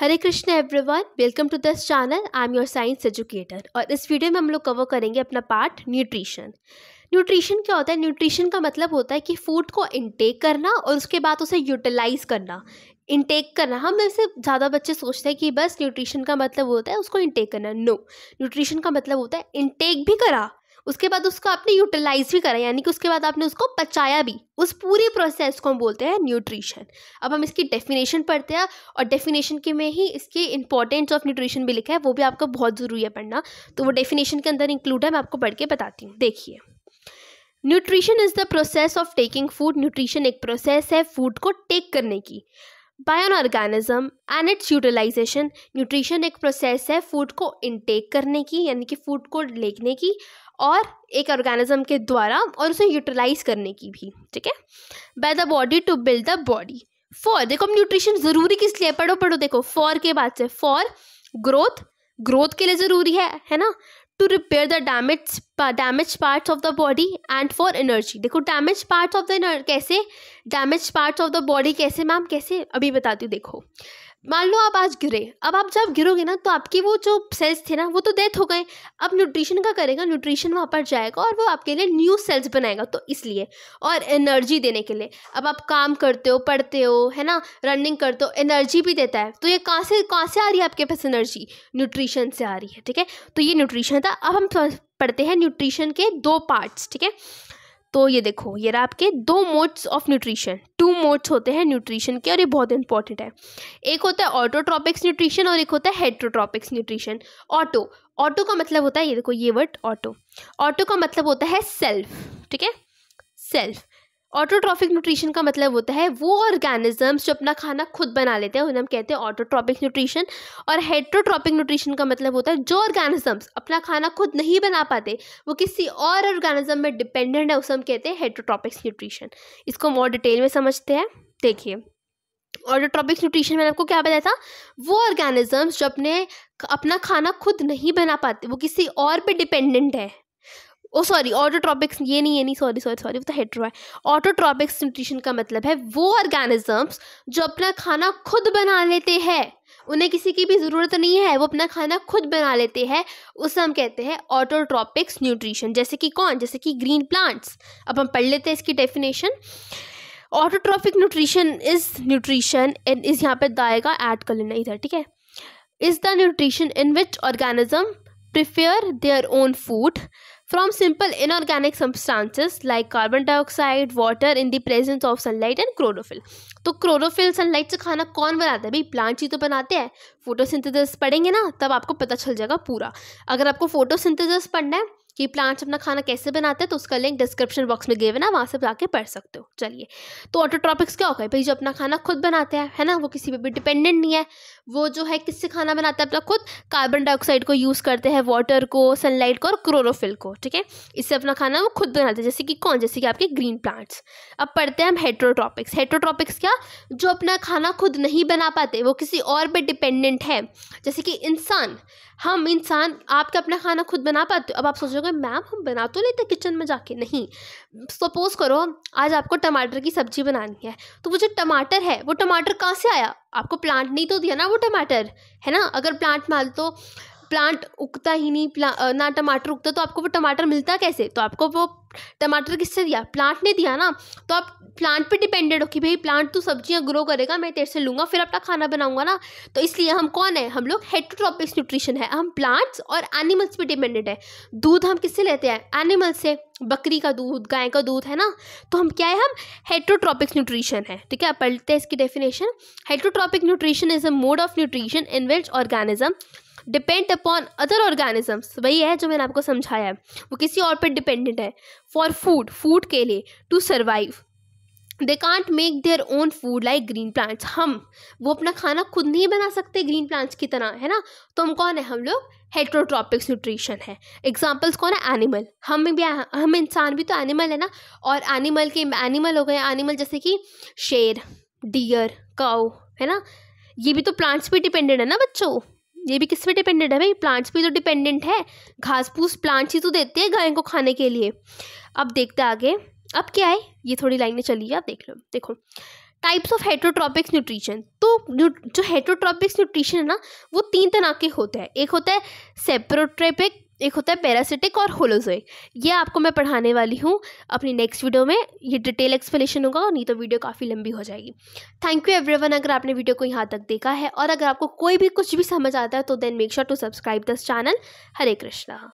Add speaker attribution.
Speaker 1: Hare Krishna everyone welcome to this channel I am your science educator और इस video में हम लोग कवर करेंगे अपना पार्ट न्यूट्रिशन न्यूट्रिशन क्या होता है न्यूट्रिशन का मतलब होता है कि फूड को इनटेक करना और उसके बाद उसे यूटिलाइज करना इनटेक करना हम ऐसे ज़्यादा बच्चे सोचते हैं कि बस न्यूट्रिशन का मतलब होता है उसको इनटेक करना नो no. न्यूट्रिशन का मतलब होता है इनटेक भी करा उसके बाद उसको आपने यूटिलाइज भी करा यानी कि उसके बाद आपने उसको पचाया भी उस पूरी प्रोसेस को हम बोलते हैं न्यूट्रिशन अब हम इसकी डेफिनेशन पढ़ते हैं और डेफिनेशन के में ही इसके इंपॉर्टेंस ऑफ न्यूट्रिशन भी लिखा है वो भी आपको बहुत ज़रूरी है पढ़ना तो वो डेफिनेशन के अंदर इंक्लूड है मैं आपको पढ़ के बताती हूँ देखिए nutrition is the process of taking food nutrition एक प्रोसेस है फूड को टेक करने की organism and its utilization nutrition एक प्रोसेस है फूड को इनटेक करने की यानी कि फूड को लेने की और एक ऑर्गेनिज्म के द्वारा और उसे यूटिलाइज करने की भी ठीक है by the body to build the body for देखो हम न्यूट्रिशन ज़रूरी किस लिए पढ़ो पढ़ो देखो फॉर के बाद से फॉर ग्रोथ ग्रोथ के लिए ज़रूरी है है ना to repair the damage damage parts of the body and for energy देखो डैमेज पार्ट्स ऑफ द कैसे damage parts of the body कैसे मैम कैसे अभी बताती हूँ देखो मान लो आप आज गिरे अब आप जब गिरोगे ना तो आपकी वो जो सेल्स थे ना वो तो डेथ हो गए अब न्यूट्रिशन का करेगा न्यूट्रिशन वहाँ पर जाएगा और वो आपके लिए न्यू सेल्स बनाएगा तो इसलिए और एनर्जी देने के लिए अब आप काम करते हो पढ़ते हो है ना रनिंग करते हो एनर्जी भी देता है तो ये कहाँ से कहाँ से आ रही है आपके पास एनर्जी न्यूट्रिशन से आ रही है ठीक है तो ये न्यूट्रिशन था अब हम पढ़ते हैं न्यूट्रिशन के दो पार्ट्स ठीक है तो ये देखो ये रहा आपके दो modes of nutrition two modes होते हैं न्यूट्रिशन के और ये बहुत इंपॉर्टेंट है एक होता है ऑटोट्रॉपिक्स न्यूट्रिशन और एक होता है हेट्रोट्रॉपिक्स न्यूट्रिशन ऑटो ऑटो का मतलब होता है ये देखो ये वर्ड ऑटो ऑटो का मतलब होता है सेल्फ ठीक है सेल्फ ऑटोट्रॉफिक न्यूट्रिशन का मतलब होता है वो ऑर्गेनिजम्स जो अपना खाना खुद बना लेते हैं उन्हें हम कहते हैं ऑटोट्रॉपिक न्यूट्रिशन और हेट्रोट्रॉपिक न्यूट्रिशन का मतलब होता है जो ऑर्गेनिजम्स अपना खाना खुद नहीं बना पाते वो किसी और ऑर्गेनिज्म में डिपेंडेंट है उसे हम कहते हैं हेट्रोट्रॉपिक्स न्यूट्रिशन इसको हम और डिटेल में समझते हैं देखिए ऑटोट्रॉपिक न्यूट्रिशन मैंने आपको क्या बताया था वो ऑर्गेनिजम्स जो अपने अपना खाना खुद नहीं बना पाते वो किसी और पे डिपेंडेंट है ओ सॉरी ऑटोट्रॉपिक्स ये नहीं ये नहीं सॉरी सॉरी सॉरी वो तो हेट्रो है ऑटोट्रॉपिक्स न्यूट्रिशन का मतलब है वो ऑर्गेनिजम्स जो अपना खाना खुद बना लेते हैं उन्हें किसी की भी ज़रूरत नहीं है वो अपना खाना खुद बना लेते हैं उसे हम कहते हैं ऑटोट्रॉपिक्स न्यूट्रिशन जैसे कि कौन जैसे कि ग्रीन प्लांट्स अब हम पढ़ लेते हैं इसकी definition autotrophic nutrition is nutrition in इस यहाँ पर दाएगा ऐड कर लेना इधर ठीक है is the nutrition in which organism prepare their own food from simple inorganic substances like carbon dioxide water in the presence of sunlight and chlorophyll तो chlorophyll sunlight से खाना कौन बनाता है भाई प्लांट्स ही तो बनाते हैं फोटोसिंथेसिस पढ़ेंगे ना तब आपको पता चल जाएगा पूरा अगर आपको फोटोसिंथेसिस पढ़ना है कि प्लांट्स अपना खाना कैसे बनाते हैं तो उसका लिंक डिस्क्रिप्शन बॉक्स में गिवन ना वहाँ से जाके पढ़ सकते हो चलिए तो ऑटोट्रॉपिक्स क्या होगा भाई जो अपना खाना खुद बनाते हैं है ना वो किसी पर भी डिपेंडेंट नहीं है वो जो है किससे खाना बनाता है अपना खुद कार्बन डाइऑक्साइड को यूज़ करते हैं वाटर को सनलाइट को और क्लोरोफिल को ठीक है इससे अपना खाना वो खुद बनाते हैं जैसे कि कौन जैसे कि आपके ग्रीन प्लांट्स अब पढ़ते हैं हम हेट्रोट्रॉपिक्स हेट्रोट्रॉपिक्स क्या जो अपना खाना खुद नहीं बना पाते वो किसी और पर डिपेंडेंट है जैसे कि इंसान हम इंसान आपका अपना खाना खुद बना पाते हो अब आप सोचोगे कहोगे मैम हम बना तो लेते किचन में जाके नहीं सपोज़ करो आज आपको टमाटर की सब्ज़ी बनानी है तो वो जो टमाटर है वो टमाटर कहाँ से आया आपको प्लांट नहीं तो दिया ना वो टमाटर है ना अगर प्लांट मान तो प्लांट उगता ही नहीं प्ला ना टमाटर उगता तो आपको वो टमाटर मिलता कैसे तो आपको वो टमाटर किससे दिया प्लांट ने दिया ना तो आप प्लांट पे डिपेंडेड हो कि भाई प्लांट तो सब्जियां ग्रो करेगा मैं तेरे से लूँगा फिर अपना खाना बनाऊंगा ना तो इसलिए हम कौन है हम लोग हेट्रोट्रॉपिक्स न्यूट्रिशन है हम प्लांट्स और एनिमल्स पे डिपेंडेंट है दूध हम किससे लेते हैं एनिमल्स से बकरी का दूध गाय का दूध है ना तो हम क्या है हम हेट्रोट्रॉपिक्स न्यूट्रिशन है ठीक है आप पढ़ते हैं इसकी definition heterotrophic nutrition is a mode of nutrition in which organism depend upon other organisms वही है जो मैंने आपको समझाया है वो किसी और पर डिपेंडेंट है फॉर फूड फूड के लिए to survive they can't make their own food like green plants हम वो अपना खाना खुद नहीं बना सकते ग्रीन प्लांट्स की तरह है ना तो हम कौन है हम लोग हेट्रोट्रॉपिक्स न्यूट्रिशन है एग्जाम्पल्स कौन है एनिमल हम भी हम इंसान भी तो एनिमल है ना और एनिमल के एनिमल हो गए एनिमल जैसे कि शेर डियर काउ है ना ये भी तो प्लांट्स पे डिपेंडेंट है ना बच्चों ये भी किस पे डिपेंडेंट है भाई प्लांट्स पे तो डिपेंडेंट है घास फूस प्लांट्स ही तो देते हैं गाय को खाने के लिए अब देखते आगे अब क्या है ये थोड़ी लाइनें चली आप देख लो देखो टाइप्स ऑफ हेट्रोट्रॉपिक्स न्यूट्रिशन तो जो हेट्रोट्रॉपिक्स न्यूट्रिशन है ना वो तीन तरह के होते हैं एक होता है सेप्रोट्रॉपिक एक होता है पैरासिटिक और होलोजोइक ये आपको मैं पढ़ाने वाली हूँ अपनी नेक्स्ट वीडियो में ये डिटेल एक्सप्लेनेशन होगा और नहीं तो वीडियो काफ़ी लंबी हो जाएगी थैंक यू एवरीवन अगर आपने वीडियो को यहाँ तक देखा है और अगर आपको कोई भी कुछ भी समझ आता है तो then make sure to subscribe this channel Hare Krishna